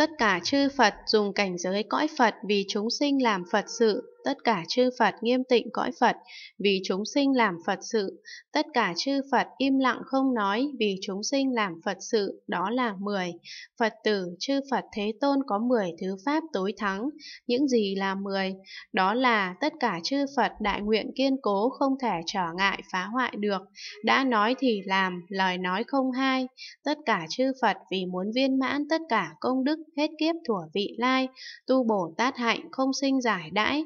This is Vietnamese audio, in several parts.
Tất cả chư Phật dùng cảnh giới cõi Phật vì chúng sinh làm Phật sự, tất cả chư Phật nghiêm tịnh cõi Phật, vì chúng sinh làm Phật sự, tất cả chư Phật im lặng không nói, vì chúng sinh làm Phật sự, đó là 10. Phật tử chư Phật Thế Tôn có 10 thứ pháp tối thắng, những gì là 10? Đó là tất cả chư Phật đại nguyện kiên cố không thể trở ngại phá hoại được, đã nói thì làm, lời nói không hai, tất cả chư Phật vì muốn viên mãn tất cả công đức hết kiếp thủa vị lai, tu bổ Tát hạnh không sinh giải đãi,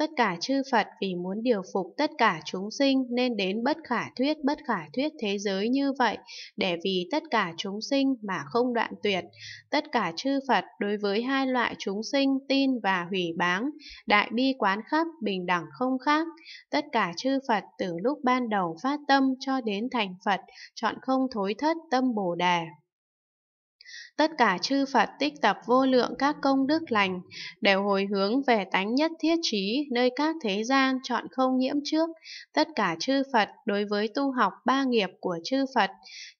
Tất cả chư Phật vì muốn điều phục tất cả chúng sinh nên đến bất khả thuyết bất khả thuyết thế giới như vậy để vì tất cả chúng sinh mà không đoạn tuyệt. Tất cả chư Phật đối với hai loại chúng sinh tin và hủy báng, đại bi quán khắp bình đẳng không khác. Tất cả chư Phật từ lúc ban đầu phát tâm cho đến thành Phật, chọn không thối thất tâm Bồ Đề. Tất cả chư Phật tích tập vô lượng các công đức lành, đều hồi hướng về tánh nhất thiết trí nơi các thế gian chọn không nhiễm trước. Tất cả chư Phật đối với tu học ba nghiệp của chư Phật,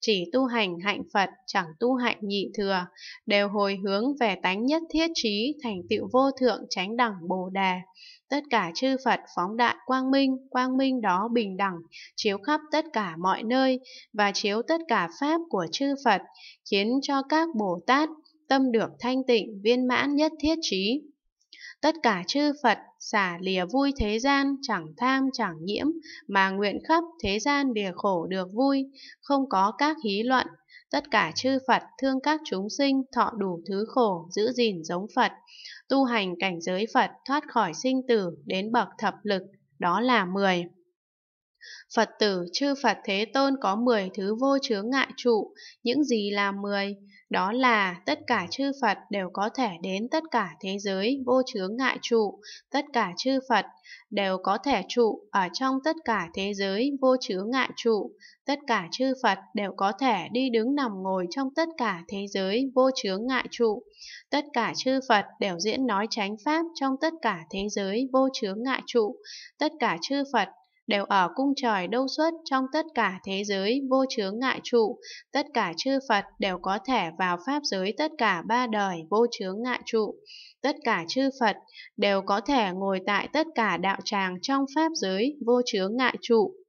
chỉ tu hành hạnh Phật, chẳng tu hạnh nhị thừa, đều hồi hướng về tánh nhất thiết trí thành tựu vô thượng chánh đẳng Bồ Đề tất cả chư Phật phóng đại quang minh, quang minh đó bình đẳng, chiếu khắp tất cả mọi nơi và chiếu tất cả pháp của chư Phật, khiến cho các các Bồ Tát, tâm được thanh tịnh viên mãn nhất thiết trí. Tất cả chư Phật xả lìa vui thế gian chẳng tham chẳng nhiễm mà nguyện khắp thế gian lìa khổ được vui, không có các hí luận. Tất cả chư Phật thương các chúng sinh thọ đủ thứ khổ giữ gìn giống Phật, tu hành cảnh giới Phật thoát khỏi sinh tử đến bậc thập lực, đó là mười Phật tử chư Phật Thế Tôn có 10 thứ vô chướng ngại trụ, những gì là 10? Đó là tất cả chư Phật đều có thể đến tất cả thế giới vô chướng ngại trụ, tất cả chư Phật đều có thể trụ ở trong tất cả thế giới vô chướng ngại trụ, tất cả chư Phật đều có thể đi đứng nằm ngồi trong tất cả thế giới vô chướng ngại trụ, tất cả chư Phật đều diễn nói chánh pháp trong tất cả thế giới vô chướng ngại trụ, tất cả chư Phật đều ở cung trời đâu xuất trong tất cả thế giới vô chướng ngại trụ, tất cả chư Phật đều có thể vào pháp giới tất cả ba đời vô chướng ngại trụ. Tất cả chư Phật đều có thể ngồi tại tất cả đạo tràng trong pháp giới vô chướng ngại trụ.